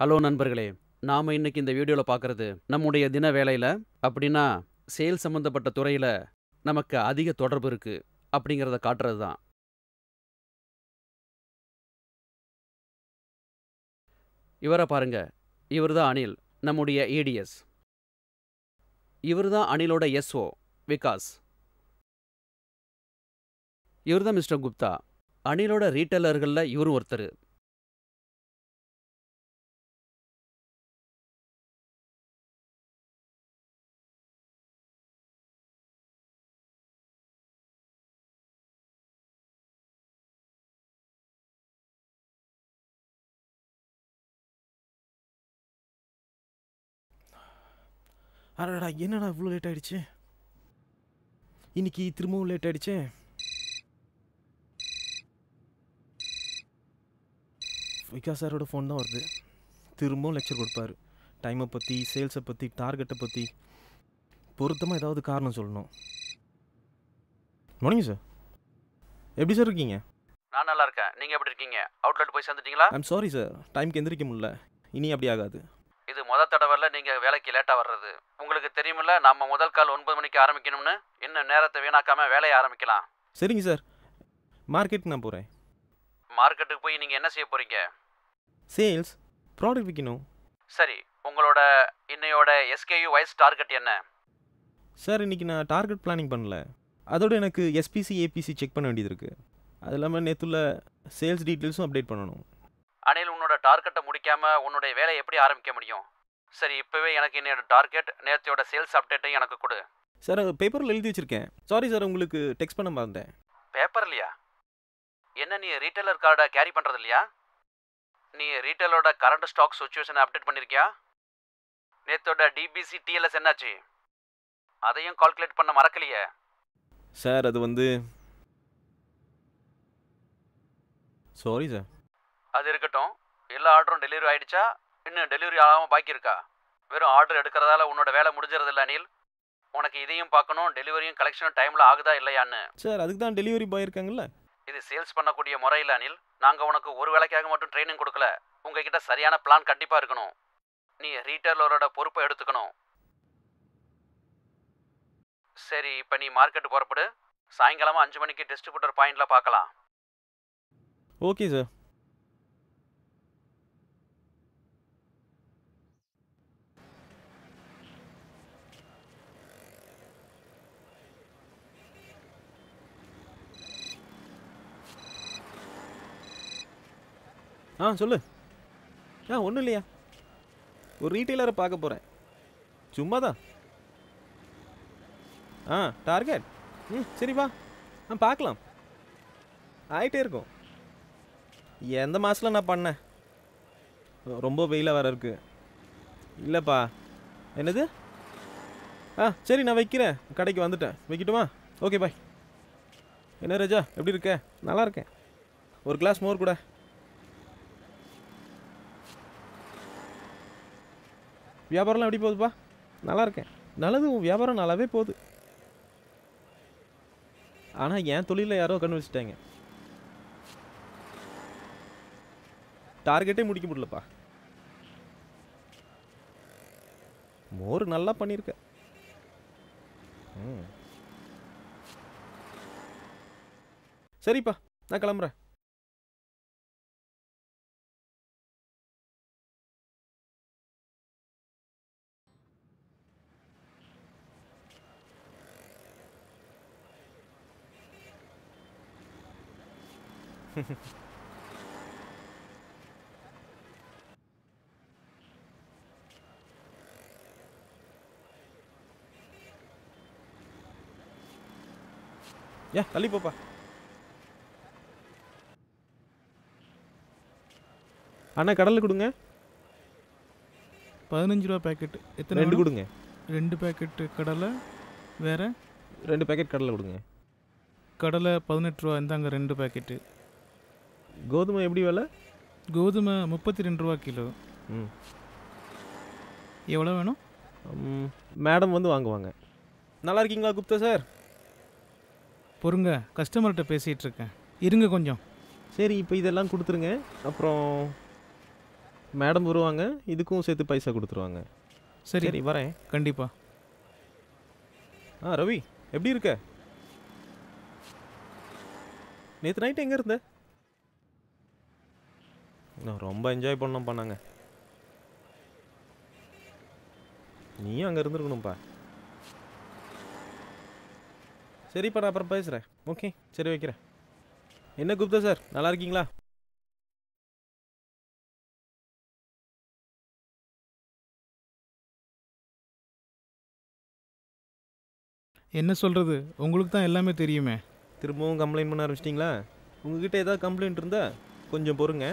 Hello நண்பர்களே நாம் இன்னைக்கு இந்த வீடியோவில் பார்க்குறது நம்முடைய தின வேலையில் அப்படின்னா சேல் சம்மந்தப்பட்ட துறையில் நமக்கு அதிக தொடர்பு இருக்குது அப்படிங்கிறத காட்டுறது தான் இவரை பாருங்க இவர் தான் அனில் நம்முடைய ஏடிஎஸ் இவர் தான் அனிலோட எஸ்ஓ விகாஸ் இவர் தான் மிஸ்டர் குப்தா அணிலோட ரீட்டைலர்களில் இவரும் ஒருத்தர் அடடா என்னடா இவ்வளோ லேட் ஆகிடுச்சு இன்றைக்கி திரும்பவும் லேட் ஆகிடுச்சு விகாஸ் சாரோட ஃபோன் தான் வருது திரும்பவும் லெக்சர் கொடுப்பார் டைமை பற்றி சேல்ஸை பற்றி டார்கெட்டை பற்றி பொருத்தமாக ஏதாவது காரணம் சொல்லணும் மார்னிங் சார் எப்படி சார் இருக்கீங்க நான் நல்லா இருக்கேன் நீங்கள் எப்படி இருக்கீங்க அவுட்லெட் போய் சேர்ந்துட்டீங்களா ஐம் சாரி சார் டைம்க்கு எந்திரிக்க முடியல இனி அப்படி ஆகாது இது முத தடவைல நீங்கள் வேலைக்கு லேட்டாக வர்றது உங்களுக்கு தெரியுமில்ல நம்ம முதல் கால் ஒன்பது மணிக்கு ஆரம்பிக்கணும்னு இன்னும் நேரத்தை வீணாக்காமல் வேலையை ஆரம்பிக்கலாம் சரிங்க சார் மார்க்கெட் நான் போகிறேன் மார்க்கெட்டுக்கு போய் நீங்கள் என்ன செய்ய போகிறீங்க சேல்ஸ் ப்ராடக்ட் விற்கணும் சரி உங்களோட இன்னையோட எஸ்கேயு வைஸ் டார்கெட் என்ன சார் இன்றைக்கி நான் டார்கெட் பிளானிங் பண்ணல அதோட எனக்கு எஸ்பிசி ஏபிசி செக் பண்ண வேண்டியது இருக்குது அது இல்லாமல் நேற்றுள்ள சேல்ஸ் டீட்டெயில்ஸும் அப்டேட் பண்ணணும் அனில் உன்னோட டார்கெட்டை முடிக்காமல் உன்னுடைய வேலையை எப்படி ஆரம்பிக்க முடியும் சரி இப்போவே எனக்கு என்னோட டார்கெட் நேற்றையோட சேல்ஸ் அப்டேட்டையும் எனக்கு கொடு சார் பேப்பரில் எழுதி வச்சிருக்கேன் சாரி சார் உங்களுக்கு டெக்ஸ்ட் பண்ண மறந்தேன் பேப்பர் இல்லையா என்ன நீ ரீட்டைலர் கார்டை கேரி பண்ணுறது இல்லையா நீ ரீட்டைலோட கரண்ட் ஸ்டாக் சுச்சுவேஷனை அப்டேட் பண்ணியிருக்கியா நேற்றோட டிபிசி டிஎல்எஸ் என்னாச்சு அதையும் கால்குலேட் பண்ண மறக்கலையே சார் அது வந்து சாரி சார் அது இருக்கட்டும் எல்லா ஆர்டரும் டெலிவரி ஆயிடுச்சா இன்னும் டெலிவரி ஆகாமல் பாக்கி இருக்கா வெறும் ஆர்டர் எடுக்கிறதால உன்னோட வேலை முடிஞ்சிருது இல்லை அனில் உனக்கு இதையும் பார்க்கணும் டெலிவரியும் கலெக்ஷனும் டைமில் ஆகுதா இல்லையான்னு சார் அதுக்கு தான் டெலிவரி பாய் இருக்காங்கல்ல இது சேல்ஸ் பண்ணக்கூடிய முறை இல்லை அனில் நாங்கள் உனக்கு ஒரு வேலைக்காக மட்டும் ட்ரைனிங் கொடுக்கல உங்ககிட்ட சரியான பிளான் கண்டிப்பாக இருக்கணும் நீ ரீட்டைலரோட பொறுப்பை எடுத்துக்கணும் சரி இப்போ நீ மார்க்கெட்டு புறப்படு சாயங்காலமாக அஞ்சு மணிக்கு டிஸ்ட்ரிபியூட்டர் பாயிண்டில் பார்க்கலாம் ஓகே சார் ஆ சொல்லு ஆ ஒன்றும் இல்லையா ஒரு ரீட்டெயிலரை பார்க்க போகிறேன் சும்மா தான் ஆ டார்கெட் ம் சரி வா ஆ பார்க்கலாம் ஆகிட்டே இருக்கும் எந்த மாதத்தில் நான் பண்ணேன் ரொம்ப வெயிலாக வர இருக்கு இல்லைப்பா என்னது ஆ சரி நான் வைக்கிறேன் கடைக்கு வந்துட்டேன் வைக்கட்டுமா ஓகே பாய் என்ன ரஜா எப்படி இருக்க நல்லா இருக்கேன் ஒரு கிளாஸ் மோர் கூட வியாபாரம்லாம் எப்படி போகுதுப்பா நல்லா இருக்கேன் நல்லது வியாபாரம் நல்லாவே போகுது ஆனால் என் தொழிலில் யாரோ கண்டு வச்சுட்டாங்க டார்கெட்டே முடிக்க முடியலப்பா மோர் நல்லா பண்ணியிருக்க சரிப்பா நான் கிளம்புறேன் Ya, tali போப்பா அண்ணா கடலில் கொடுங்க பதினஞ்சு ரூபா பேக்கெட் எத்தனை ரெண்டு கொடுங்க ரெண்டு பேக்கெட் கடலை வேறு ரெண்டு பேக்கெட் கடலை கொடுங்க கடலை பதினெட்டு ரூபா இந்தாங்க ரெண்டு பேக்கெட்டு கோதுமை எப்படி விலை கோதுமை முப்பத்தி ரெண்டு ரூபா கிலோ ம் எவ்வளோ வேணும் மேடம் வந்து வாங்குவாங்க நல்லா இருக்கீங்களா குப்தா சார் பொறுங்க கஸ்டமர்கிட்ட பேசிகிட்டு இருக்கேன் இருங்க கொஞ்சம் சரி இப்போ இதெல்லாம் கொடுத்துருங்க அப்புறம் மேடம் வருவாங்க இதுக்கும் சேர்த்து பைசா கொடுத்துருவாங்க சரி சரி வரேன் கண்டிப்பாக ஆ ரவி எப்படி இருக்க நேற்று நைட்டு எங்கே இருந்தேன் நான் ரொம்ப என்ஜாய் பண்ணோம்ப்பா நாங்கள் நீயும் அங்கே இருந்துருக்கணும்ப்பா சரிப்பா நான் அப்புறம் பேசுகிறேன் ஓகே சரி வைக்கிறேன் என்ன குப்தா சார் நல்லா இருக்கீங்களா என்ன சொல்கிறது உங்களுக்கு தான் எல்லாமே தெரியுமே திரும்பவும் கம்ப்ளைண்ட் பண்ண ஆரம்பிச்சிட்டிங்களா உங்ககிட்ட ஏதாவது கம்ப்ளைண்ட் இருந்தால் கொஞ்சம் பொறுங்க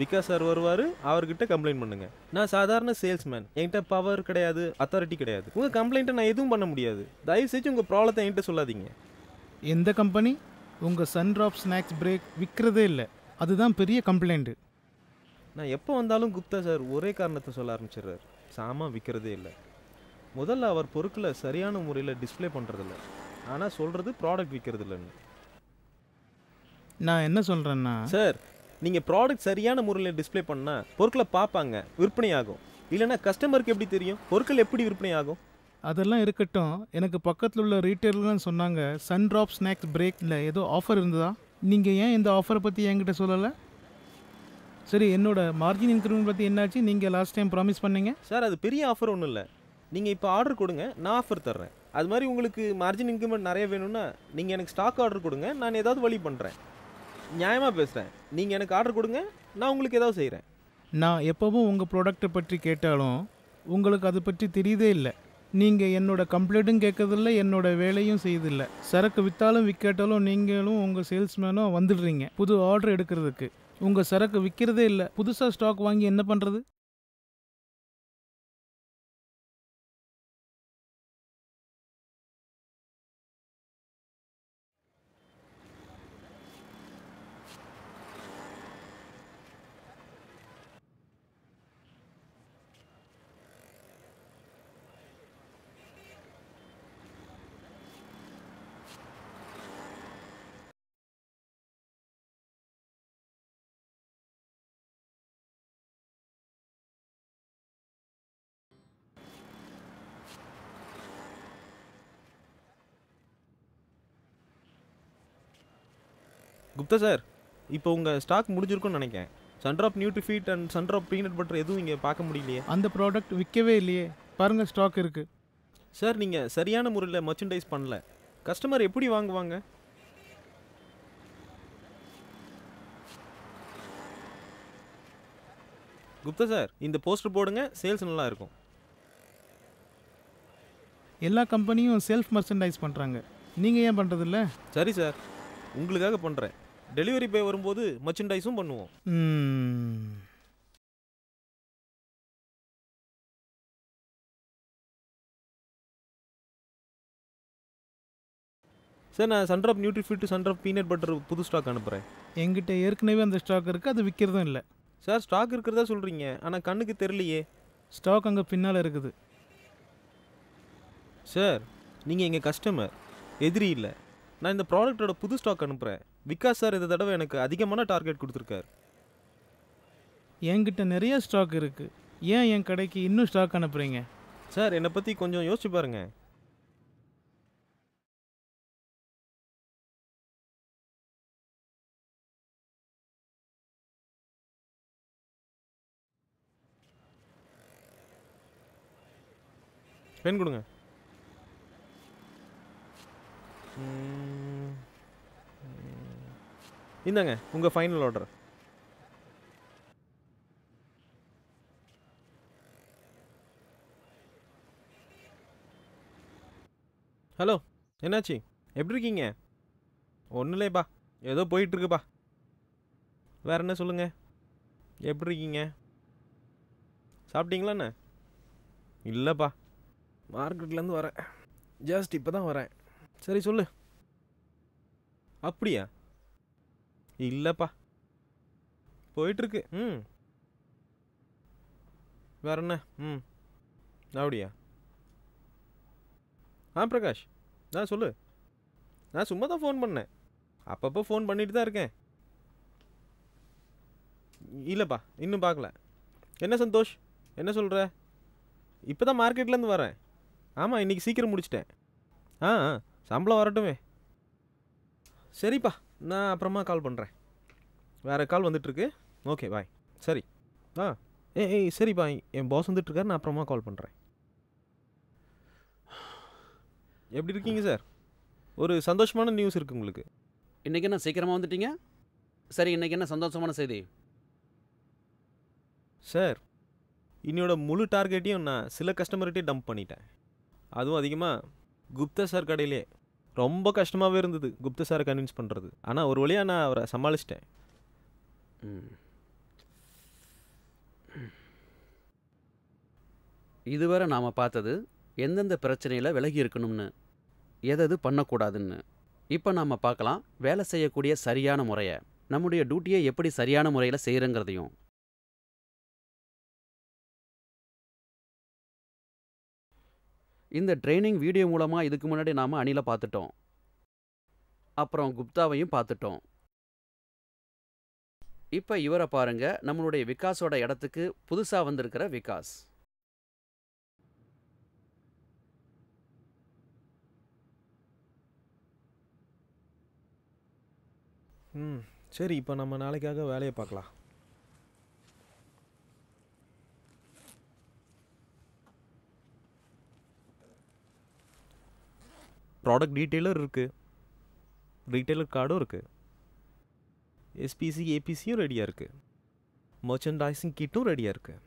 விகாஸ் சார் வருவார் அவர்கிட்ட கம்ப்ளைண்ட் பண்ணுங்க நான் சாதாரண சேல்ஸ்மேன் என்கிட்ட பவர் கிடையாது அத்தாரிட்டி கிடையாது உங்கள் கம்ப்ளைண்ட்டை நான் எதுவும் பண்ண முடியாது தயவு செஞ்சு உங்கள் ப்ராப்ளத்தை என்கிட்ட சொல்லாதீங்க எந்த கம்பெனி உங்கள் சன் ட்ராப் ஸ்நாக்ஸ் பிரேக் விற்கிறதே இல்லை அதுதான் பெரிய கம்ப்ளைண்ட்டு நான் எப்போ வந்தாலும் குப்தா சார் ஒரே காரணத்தை சொல்ல ஆரம்பிச்சிடுறாரு சாமான் விற்கிறதே இல்லை முதல்ல அவர் பொருட்களை சரியான முறையில் டிஸ்பிளே பண்ணுறதில்ல ஆனால் சொல்கிறது ப்ராடக்ட் விற்கிறது இல்லைன்னு நான் என்ன சொல்கிறேன்னா சார் நீங்கள் ப்ராடக்ட் சரியான முறையில் டிஸ்பிளே பண்ணால் பொருட்களை பார்ப்பாங்க விற்பனை ஆகும் இல்லைன்னா கஸ்டமருக்கு எப்படி தெரியும் பொருட்கள் எப்படி விற்பனை ஆகும் அதெல்லாம் இருக்கட்டும் எனக்கு பக்கத்தில் உள்ள ரீட்டைலர்னு சொன்னாங்க சன் ட்ராப் ஸ்நாக்ஸ் பிரேக்கில் ஏதோ ஆஃபர் இருந்ததா நீங்கள் ஏன் இந்த ஆஃபரை பற்றி என்கிட்ட சொல்லலை சரி என்னோட மார்ஜின் இன்க்ரிமெண்ட் பற்றி என்னாச்சு நீங்கள் லாஸ்ட் டைம் ப்ராமிஸ் பண்ணீங்க சார் அது பெரிய ஆஃபர் ஒன்றும் இல்லை நீங்கள் இப்போ ஆர்டர் கொடுங்க நான் ஆஃபர் தர்றேன் அது மாதிரி உங்களுக்கு மார்ஜின் இன்க்ரிமெண்ட் நிறைய வேணும்னா நீங்கள் எனக்கு ஸ்டாக் ஆர்டர் கொடுங்க நான் ஏதாவது வழி பண்ணுறேன் நியாயமாக பேசுகிறேன் நீங்கள் எனக்கு ஆர்டர் கொடுங்க நான் உங்களுக்கு ஏதாவது செய்கிறேன் நான் எப்போவும் உங்கள் ப்ராடக்ட்டை பற்றி கேட்டாலும் உங்களுக்கு அதை பற்றி தெரியுதே இல்லை நீங்கள் என்னோட கம்ப்ளைண்ட்டும் கேட்கறதில்ல என்னோட வேலையும் செய்யதில்லை சரக்கு விற்றாலும் விற்கட்டாலும் நீங்களும் உங்கள் சேல்ஸ்மேனும் வந்துடுறீங்க புது ஆர்டர் எடுக்கிறதுக்கு உங்கள் சரக்கு விற்கிறதே இல்லை புதுசாக ஸ்டாக் வாங்கி என்ன பண்ணுறது குப்தா சார் இப்போ உங்கள் ஸ்டாக் முடிஞ்சிருக்கும்னு நினைக்கிறேன் Sundrop Nutrifeed and Sundrop peanut butter எதுவும் இங்கே பார்க்க முடியலையே அந்த ப்ராடக்ட் விற்கவே இல்லையே பாருங்கள் ஸ்டாக் இருக்குது சார் நீங்கள் சரியான முறையில் மர்ச்சன்டைஸ் பண்ணல கஸ்டமர் எப்படி வாங்குவாங்க குப்தா சார் இந்த போஸ்டர் போடுங்க சேல்ஸ் நல்லா இருக்கும் எல்லா கம்பெனியும் செல்ஃப் மர்ச்சன்டைஸ் பண்ணுறாங்க நீங்கள் ஏன் பண்ணுறதில்ல சரி சார் உங்களுக்காக பண்ணுறேன் டெலிவரி பாய் வரும்போது மர்ச்சண்டைஸும் பண்ணுவோம் சார் நான் Sundrop Nutrifit Sundrop peanut butter புது ஸ்டாக் அனுப்புகிறேன் எங்கிட்ட ஏற்கனவே அந்த ஸ்டாக் இருக்குது அது விற்கிறதும் இல்லை சார் ஸ்டாக் இருக்கிறதா சொல்கிறீங்க ஆனால் கண்ணுக்கு தெரியலையே ஸ்டாக் அங்கே பின்னால் இருக்குது சார் நீங்கள் எங்கள் கஸ்டமர் எதிரி இல்லை நான் இந்த ப்ராடக்டோட புது ஸ்டாக் அனுப்புகிறேன் விகாஸ் சார் இந்த தடவை எனக்கு அதிகமான டார்கெட் கொடுத்துருக்காரு என்கிட்ட நிறைய ஸ்டாக் இருக்குது ஏன் என் கடைக்கு இன்னும் ஸ்டாக் அனுப்புகிறீங்க சார் என்னை பற்றி கொஞ்சம் யோசிச்சு பாருங்கள் பெண் கொடுங்க இந்தாங்க உங்கள் ஃபைனல் ஆர்டர் ஹலோ என்னாச்சு எப்படி இருக்கீங்க ஒன்றும் இல்லைப்பா ஏதோ போயிட்டுருக்குப்பா வேறு என்ன சொல்லுங்கள் எப்படி இருக்கீங்க சாப்பிட்டீங்களாண்ண இல்லைப்பா மார்க்கெட்லேருந்து வரேன் ஜஸ்ட் இப்போ தான் வரேன் சரி சொல்லு அப்படியா இல்லைப்பா போயிட்டுருக்கு ம் வேற என்ன ம் அப்படியா ஆ பிரகாஷ் நான் சொல்லு நான் சும்மா தான் ஃபோன் பண்ணேன் அப்பப்போ ஃபோன் பண்ணிட்டு தான் இருக்கேன் இல்லைப்பா இன்னும் பார்க்கல என்ன சந்தோஷ் என்ன சொல்கிற இப்போ தான் மார்க்கெட்லேருந்து வரேன் ஆமாம் இன்றைக்கி சீக்கிரம் முடிச்சிட்டேன் ஆ சம்பளம் வரட்டுமே சரிப்பா நான் அப்புறமா கால் பண்ணுறேன் வேறு கால் வந்துட்டுருக்கு ஓகே பாய் சரி ஆ ஏ ஏய் சரி பாய் என் பாஸ் வந்துட்டுருக்காரு நான் அப்புறமா கால் பண்ணுறேன் எப்படி இருக்கீங்க சார் ஒரு சந்தோஷமான நியூஸ் இருக்குது உங்களுக்கு இன்றைக்கி என்ன சீக்கிரமாக வந்துட்டீங்க சரி இன்றைக்கி என்ன சந்தோஷமான செய்தி சார் இன்னோட முழு டார்கெட்டையும் நான் சில கஸ்டமர்கிட்டையும் டம்ப் பண்ணிட்டேன் அதுவும் அதிகமாக குப்தா சார் கடையிலே ரொம்ப கஷ்டமாகவே இருந்தது குப்த சாரை கன்வின்ஸ் பண்ணுறது ஆனால் ஒரு வழியாக நான் அவரை சமாளிச்சிட்டேன் இதுவரை நாம் பார்த்தது எந்தெந்த பிரச்சனையில் விலகி இருக்கணும்னு எதது பண்ணக்கூடாதுன்னு இப்போ நாம் பார்க்கலாம் வேலை செய்யக்கூடிய சரியான முறையை நம்முடைய டியூட்டியை எப்படி சரியான முறையில் செய்கிறங்கிறதையும் இந்த ட்ரைனிங் வீடியோ மூலமாக இதுக்கு முன்னாடி நாம் அணில பார்த்துட்டோம் அப்புறம் குப்தாவையும் பார்த்துட்டோம் இப்போ இவரை பாருங்க நம்மளுடைய விகாஸோட இடத்துக்கு புதுசாக வந்திருக்கிற விகாஸ் ம் சரி இப்போ நம்ம நாளைக்காக வேலையை பார்க்கலாம் ப்ராடக்ட் டீட்டெயிலர் இருக்குது ரீட்டெயிலர் கார்டும் இருக்குது எஸ்பிசி ஏபிசியும் ரெடியாக இருக்குது மர்ச்சன்டைசிங் கிட்டும் ரெடியாக இருக்குது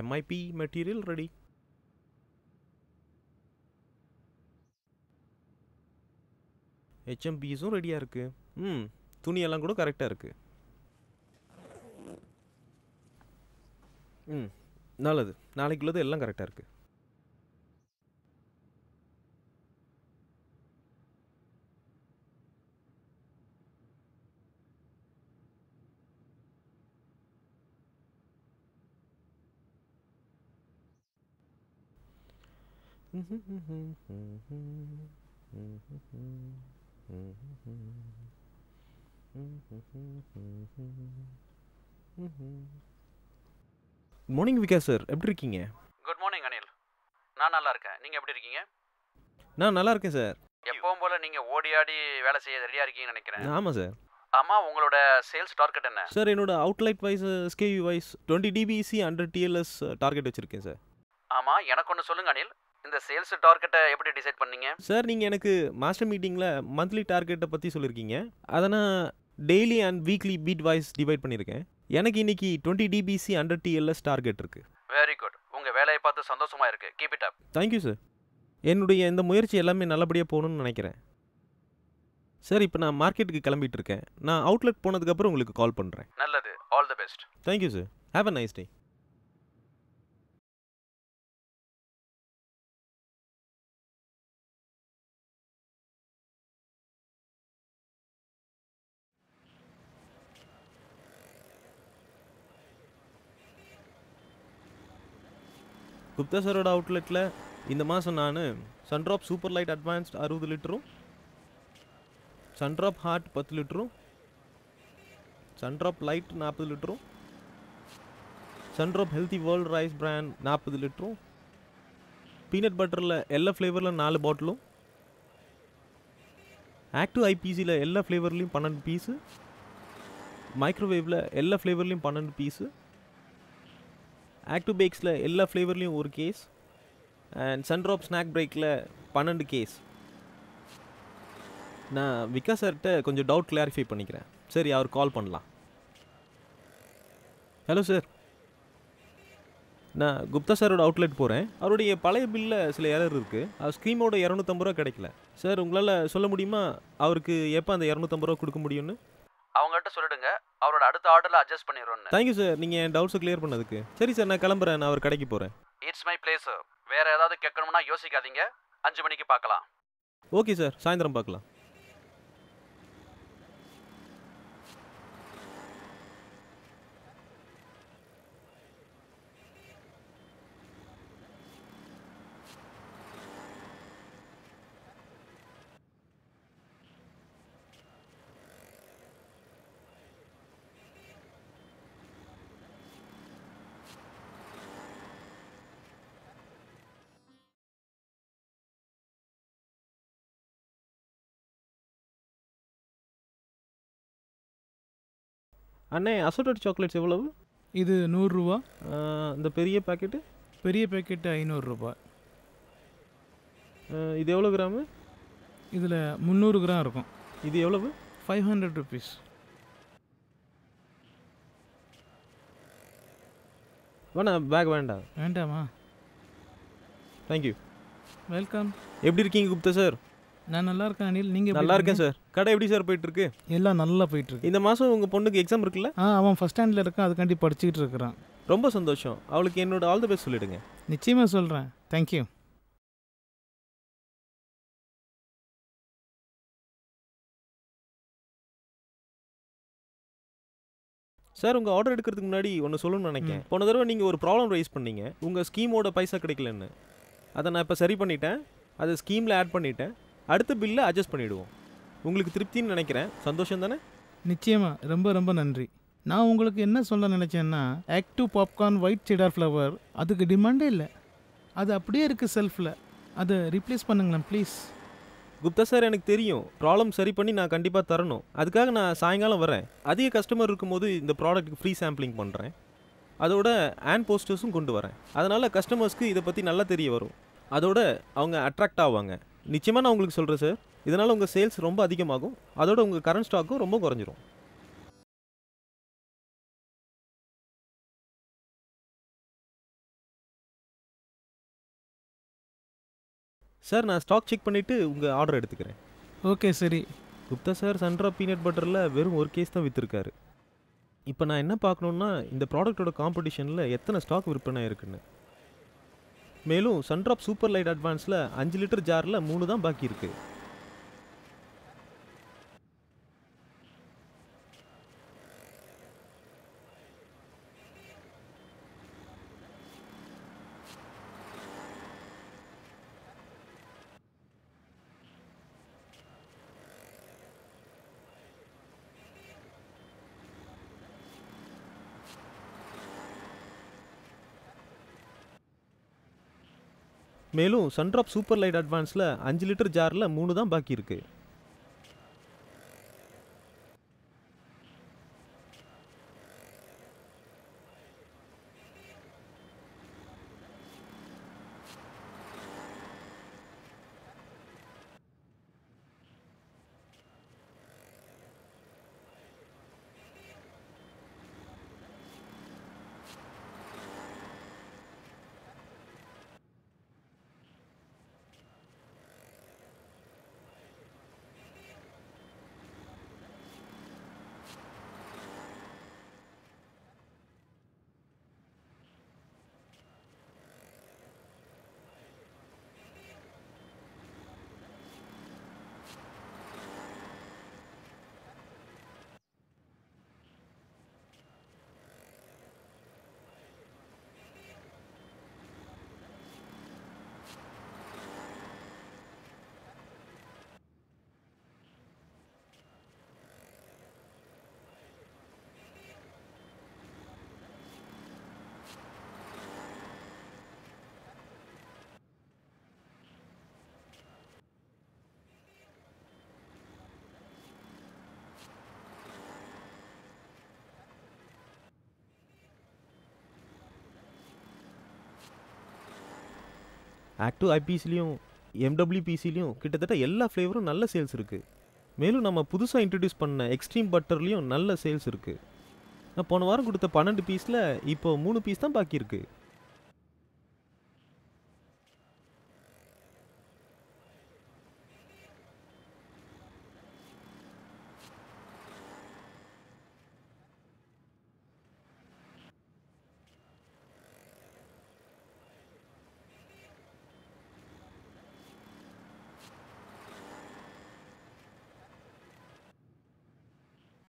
எம்ஐபி மெட்டீரியல் ரெடி ஹெச்எம்பிஸும் ரெடியாக இருக்குது ம் துணியெல்லாம் கூட கரெக்டாக இருக்குது ம் நல்லது நாளைக்கு உள்ளது எல்லாம் கரெக்டாக இருக்குது Mm-hmm. மார்னிங் விகாஸ் சார் எப்படி இருக்கீங்க குட் மார்னிங் அனில் நான் நல்லா இருக்கேன் நீங்கள் எப்படி இருக்கீங்க நான் நல்லா இருக்கேன் சார் எப்பவும் போல் நீங்கள் ஓடி ஆடி வேலை செய்ய ரெடியாக இருக்கீங்கன்னு நினைக்கிறேன் ஆமாம் சார் ஆமாம் உங்களோட சேல்ஸ் டார்கெட் என்ன சார் என்னோட outlet wise SKU wise twenty TBC under TLS target வச்சுருக்கேன் சார் ஆமாம் எனக்கு ஒன்று சொல்லுங்கள் அனில் இந்த சேல்ஸ் டார்கெட்டை எப்படி டிசைட் பண்ணீங்க சார் நீங்கள் எனக்கு மாஸ்டர் மீட்டிங்கில் மந்த்லி டார்கெட்டை பற்றி சொல்லியிருக்கீங்க அதை நான் daily and weekly beat wise divide பண்ணியிருக்கேன் எனக்கு இன்னைக்கு twenty TBC hundred TLS target இருக்குது வெரி குட் உங்கள் வேலையை பார்த்து சந்தோஷமா இருக்குது keep it up thank you sir என்னுடைய இந்த முயற்சி எல்லாமே நல்லபடியாக போகணும்னு நினைக்கிறேன் சார் இப்போ நான் மார்க்கெட்டுக்கு கிளம்பிட்டு இருக்கேன் நான் அவுட்லெட் போனதுக்கப்புறம் உங்களுக்கு கால் பண்ணுறேன் நல்லது all the best thank you sir have a nice day Gupta சரோட அவுட்லெட்டில் இந்த மாதம் நான் சன்ட்ராப் சூப்பர் லைட் அட்வான்ஸ்ட் அறுபது லிட்டரும் சன்ட்ராப் ஹார்ட் பத்து லிட்டரும் சன்ட்ராப் லைட் நாற்பது லிட்டரும் Sundrop healthy world rice brand நாற்பது லிட்டரும் பீனட் பட்டரில் எல்லா ஃப்ளேவரில் நாலு பாட்டிலும் ஆக்டிவ் ஐபிசியில் எல்லா ஃப்ளேவர்லேயும் பன்னெண்டு பீஸு மைக்ரோவேவில் எல்லா ஃப்ளேவர்லேயும் பன்னெண்டு பீஸு ஆக்டிவ் பேக்ஸில் எல்லா ஃப்ளேவர்லேயும் ஒரு கேஸ் அண்ட் சன்ட்ராப் ஸ்நாக் பிரேக்கில் பன்னெண்டு கேஸ் நான் விகாஸ் சார்கிட்ட கொஞ்சம் டவுட் கிளாரிஃபை பண்ணிக்கிறேன் சரி அவர் கால் பண்ணலாம் ஹலோ சார் நான் குப்தா சாரோட அவுட்லெட் போகிறேன் அவருடைய பழைய பில்லில் சில எரர் இருக்குது அது ஸ்கீமோட இரநூத்தம்பது ரூபா கிடைக்கல சார் உங்களால் சொல்ல முடியுமா அவருக்கு எப்போ அந்த இரநூத்தம்பது ரூபா கொடுக்க முடியும்னு அவங்கள்ட்ட சொல்லிடுங்க அவரோட அடுத்த ஆர்டர்ல அட்ஜஸ்ட் பண்ணிடுறோன்னு தேங்க்யூ சார் நீங்க என் டவுட்ஸ் கிளியர் பண்ணதுக்கு சரி சார் நான் கிளம்புறேன் நான் அவர் கடைக்கு போறேன் இட்ஸ் மை பிளேஸ் வேற ஏதாவது கேட்கணும்னா யோசிக்காதீங்க அஞ்சு மணிக்கு பார்க்கலாம் ஓகே சார் சாயந்தரம் பார்க்கலாம் அண்ணே அசோட்டட் சாக்லேட்ஸ் எவ்வளவு இது நூறுரூவா இந்த பெரிய பேக்கெட்டு பெரிய பேக்கெட்டு ஐநூறுரூபா இது எவ்வளோ கிராமு இதில் முந்நூறு கிராம் இருக்கும் இது எவ்வளவு ஃபைவ் ஹண்ட்ரட் ருபீஸ் வேணா பேக் வேண்டாம் வேண்டாமா தேங்க்யூ வெல்கம் எப்படி இருக்கீங்க குப்தா சார் நான் நல்லா இருக்கேன் அனில் நீங்க நல்லா இருக்கேன் சார் கடை எப்படி சார் போயிட்டு இருக்கு எல்லாம் நல்லா போயிட்டு இருக்கு இந்த மாசம் உங்க பொண்ணுக்கு எக்ஸாம் இருக்குல்ல ஆ அவன் ஃபர்ஸ்ட் ஸ்டாண்டர்ட்ல இருக்கான் அதுக்காண்டி படிச்சுட்டு இருக்கிறான் ரொம்ப சந்தோஷம் அவளுக்கு என்னோட ஆல் தி பெஸ்ட் சொல்லிடுங்க நிச்சயமா சொல்றேன் தேங்க்யூ சார் உங்கள் ஆர்டர் எடுக்கிறதுக்கு முன்னாடி ஒன்று சொல்லணும்னு நினைக்கிறேன் போன தடவை நீங்கள் ஒரு ப்ராப்ளம் ரைஸ் பண்ணீங்க உங்கள் ஸ்கீமோட பைசா கிடைக்கலன்னு அதை நான் இப்போ சரி பண்ணிட்டேன் அதை ஸ்கீமில் ஆட் பண்ணிட்டேன் அடுத்த பில்லை அட்ஜஸ்ட் பண்ணிவிடுவோம் உங்களுக்கு திருப்தின்னு நினைக்கிறேன் சந்தோஷம் தானே நிச்சயமாக ரொம்ப ரொம்ப நன்றி நான் உங்களுக்கு என்ன சொல்ல நினச்சேன்னா active popcorn white cheddar flavour அதுக்கு டிமாண்டே இல்லை அது அப்படியே இருக்குது செல்ஃபில் அதை ரீப்ளேஸ் பண்ணுங்களேன் ப்ளீஸ் குப்தா சார் எனக்கு தெரியும் ப்ராப்ளம் சரி பண்ணி நான் கண்டிப்பாக தரணும் அதுக்காக நான் சாயங்காலம் வரேன் அதிக கஸ்டமர் இருக்கும்போது இந்த ப்ராடக்ட்டுக்கு ஃப்ரீ சாம்பிளிங் பண்ணுறேன் அதோட ஆன் போஸ்டர்ஸும் கொண்டு வரேன் அதனால் கஸ்டமர்ஸ்க்கு இதை பற்றி நல்லா தெரிய வரும் அதோட அவங்க அட்ராக்ட் ஆவாங்க நிச்சயமாக நான் உங்களுக்கு சொல்கிறேன் சார் இதனால் உங்கள் சேல்ஸ் ரொம்ப அதிகமாகும் அதோட உங்கள் கரண்ட் ஸ்டாக்கும் ரொம்ப குறைஞ்சிரும் சார் நான் ஸ்டாக் செக் பண்ணிவிட்டு உங்கள் ஆர்டர் எடுத்துக்கிறேன் ஓகே சரி குப்தா சார் சன்ட்ரா பீனட் பட்டரில் வெறும் ஒரு கேஸ் தான் விற்றுருக்காரு இப்போ நான் என்ன பார்க்கணுன்னா இந்த ப்ராடக்ட்டோட காம்படிஷனில் எத்தனை ஸ்டாக் விற்பனை இருக்குன்னு மேலும் சன்ட்ராப் சூப்பர் லைட் அட்வான்ஸில் அஞ்சு லிட்டர் ஜாரில் மூணு தான் பாக்கி இருக்குது மேலும் சன்ட்ராப் சூப்பர் லைட் அட்வான்ஸில் அஞ்சு லிட்டர் ஜாரில் மூணு தான் பாக்கி இருக்குது ஆக்டிவ் ஐபிசிலையும் பிசிலையும் கிட்டத்தட்ட எல்லா ஃப்ளேவரும் நல்ல சேல்ஸ் இருக்குது மேலும் நம்ம புதுசாக இன்ட்ரடியூஸ் பண்ண எக்ஸ்ட்ரீம் பட்டர்லேயும் நல்ல சேல்ஸ் இருக்குது நான் போன வாரம் கொடுத்த பன்னெண்டு பீஸில் இப்போ மூணு பீஸ் தான் பாக்கி இருக்குது